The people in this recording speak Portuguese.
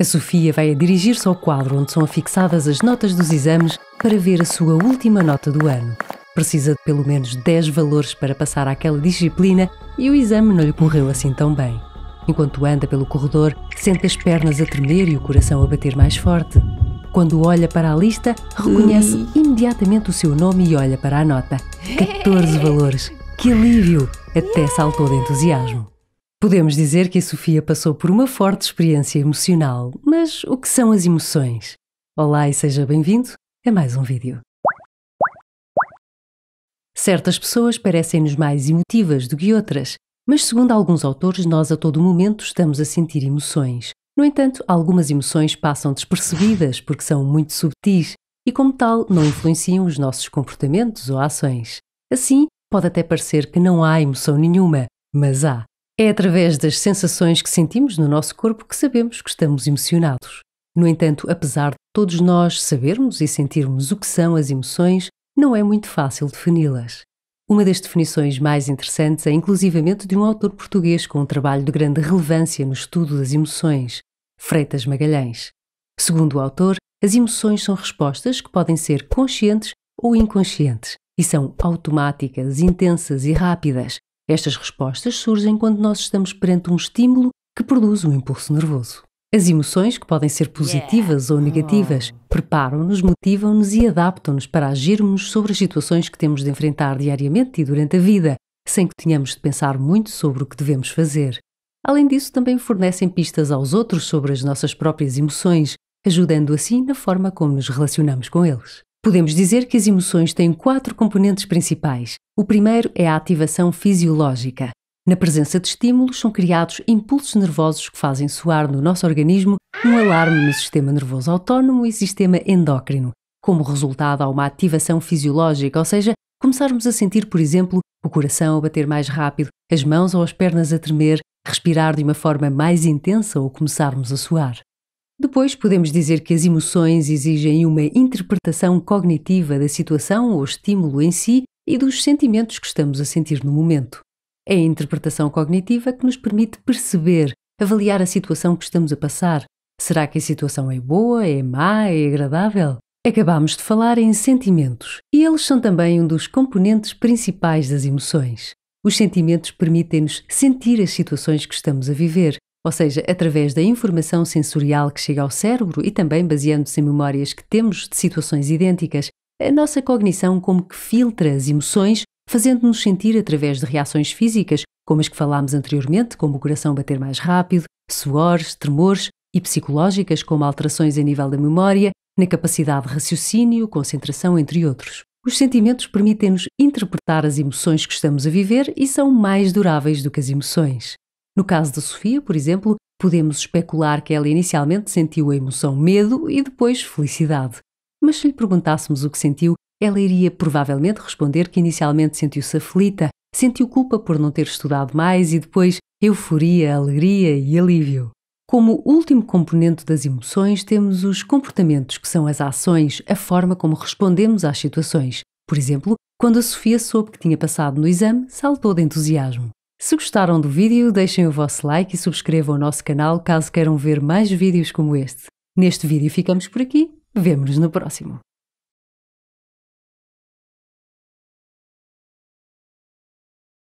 A Sofia vai dirigir-se ao quadro onde são afixadas as notas dos exames para ver a sua última nota do ano. Precisa de pelo menos 10 valores para passar àquela disciplina e o exame não lhe correu assim tão bem. Enquanto anda pelo corredor, sente as pernas a tremer e o coração a bater mais forte. Quando olha para a lista, reconhece imediatamente o seu nome e olha para a nota. 14 valores. Que alívio! Até saltou de entusiasmo. Podemos dizer que a Sofia passou por uma forte experiência emocional, mas o que são as emoções? Olá e seja bem-vindo a mais um vídeo. Certas pessoas parecem-nos mais emotivas do que outras, mas segundo alguns autores, nós a todo momento estamos a sentir emoções. No entanto, algumas emoções passam despercebidas porque são muito subtis e, como tal, não influenciam os nossos comportamentos ou ações. Assim, pode até parecer que não há emoção nenhuma, mas há. É através das sensações que sentimos no nosso corpo que sabemos que estamos emocionados. No entanto, apesar de todos nós sabermos e sentirmos o que são as emoções, não é muito fácil defini-las. Uma das definições mais interessantes é inclusivamente de um autor português com um trabalho de grande relevância no estudo das emoções, Freitas Magalhães. Segundo o autor, as emoções são respostas que podem ser conscientes ou inconscientes e são automáticas, intensas e rápidas, estas respostas surgem quando nós estamos perante um estímulo que produz um impulso nervoso. As emoções, que podem ser positivas ou negativas, oh. preparam-nos, motivam-nos e adaptam-nos para agirmos sobre as situações que temos de enfrentar diariamente e durante a vida, sem que tenhamos de pensar muito sobre o que devemos fazer. Além disso, também fornecem pistas aos outros sobre as nossas próprias emoções, ajudando assim na forma como nos relacionamos com eles. Podemos dizer que as emoções têm quatro componentes principais. O primeiro é a ativação fisiológica. Na presença de estímulos, são criados impulsos nervosos que fazem soar no nosso organismo um alarme no sistema nervoso autónomo e sistema endócrino. Como resultado, há uma ativação fisiológica, ou seja, começarmos a sentir, por exemplo, o coração a bater mais rápido, as mãos ou as pernas a tremer, respirar de uma forma mais intensa ou começarmos a suar. Depois, podemos dizer que as emoções exigem uma interpretação cognitiva da situação ou estímulo em si e dos sentimentos que estamos a sentir no momento. É a interpretação cognitiva que nos permite perceber, avaliar a situação que estamos a passar. Será que a situação é boa, é má, é agradável? Acabámos de falar em sentimentos e eles são também um dos componentes principais das emoções. Os sentimentos permitem-nos sentir as situações que estamos a viver, ou seja, através da informação sensorial que chega ao cérebro e também baseando-se em memórias que temos de situações idênticas, a nossa cognição como que filtra as emoções, fazendo-nos sentir através de reações físicas, como as que falámos anteriormente, como o coração bater mais rápido, suores, tremores, e psicológicas, como alterações a nível da memória, na capacidade de raciocínio, concentração, entre outros. Os sentimentos permitem-nos interpretar as emoções que estamos a viver e são mais duráveis do que as emoções. No caso de Sofia, por exemplo, podemos especular que ela inicialmente sentiu a emoção medo e depois felicidade. Mas se lhe perguntássemos o que sentiu, ela iria provavelmente responder que inicialmente sentiu-se aflita, sentiu culpa por não ter estudado mais e depois euforia, alegria e alívio. Como último componente das emoções, temos os comportamentos, que são as ações, a forma como respondemos às situações. Por exemplo, quando a Sofia soube que tinha passado no exame, saltou de entusiasmo. Se gostaram do vídeo, deixem o vosso like e subscrevam o nosso canal caso queiram ver mais vídeos como este. Neste vídeo ficamos por aqui, vemo-nos no próximo.